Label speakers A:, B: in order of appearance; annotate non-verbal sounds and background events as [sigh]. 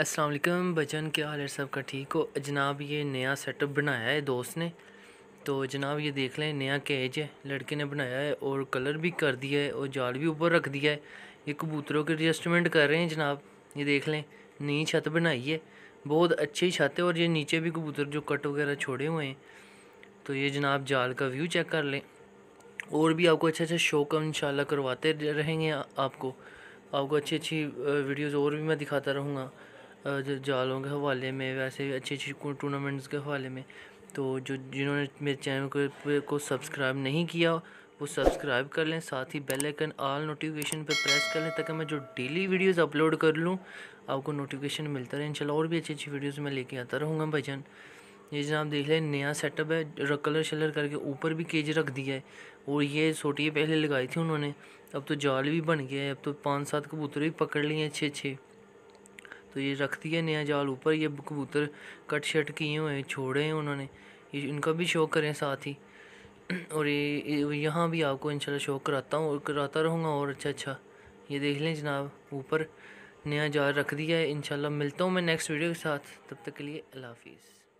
A: असलकम बचन क्या हाल है सबका ठीक हो जनाब ये नया सेटअप बनाया है दोस्त ने तो जनाब ये देख लें नया कैज है लड़के ने बनाया है और कलर भी कर दिया है और जाल भी ऊपर रख दिया है ये कबूतरों के एडजस्टमेंट कर रहे हैं जनाब ये देख लें नई छत बनाई है बहुत अच्छी छत है और ये नीचे भी कबूतर जो कट वगैरह छोड़े हुए हैं तो ये जनाब जाल का व्यू चेक कर लें और भी आपको अच्छे अच्छे शो कम इंशाल्लाह करवाते रहेंगे आपको आपको अच्छी अच्छी वीडियोज़ और भी मैं दिखाता रहूँगा जालों के हवाले में वैसे अच्छी अच्छी टूर्नामेंट्स के हवाले में तो जो जिन्होंने मेरे चैनल को को सब्सक्राइब नहीं किया वो सब्सक्राइब कर लें साथ ही बेल आइकन ऑल नोटिफिकेशन पर प्रेस कर लें ताकि मैं जो डेली वीडियोस अपलोड कर लूँ आपको नोटिफिकेशन मिलता रहे इंशाल्लाह और भी अच्छी अच्छी वीडियोस मैं लेके आता रहूँगा भजन ये जनाब देख लें नया सेटअप है कलर शलर करके ऊपर भी केज रख दिया है और ये सोटी पहले लगाई थी उन्होंने अब तो जाल भी बन गया है अब तो पाँच सात कबूतर भी पकड़ लिए हैं अच्छे अच्छे तो ये रख दिया नया जाल ऊपर ये कबूतर कट शट किए हुए हैं छोड़े हैं उन्होंने ये इनका भी शौक करें साथ ही [clears throat] और ये यहाँ भी आपको इंशाल्लाह शौक कराता हूँ और कराता रहूँगा और अच्छा अच्छा ये देख लें जनाब ऊपर नया जाल रख दिया है इनशाला मिलता हूँ मैं नेक्स्ट वीडियो के साथ तब तक के लिए अल्लाफिज़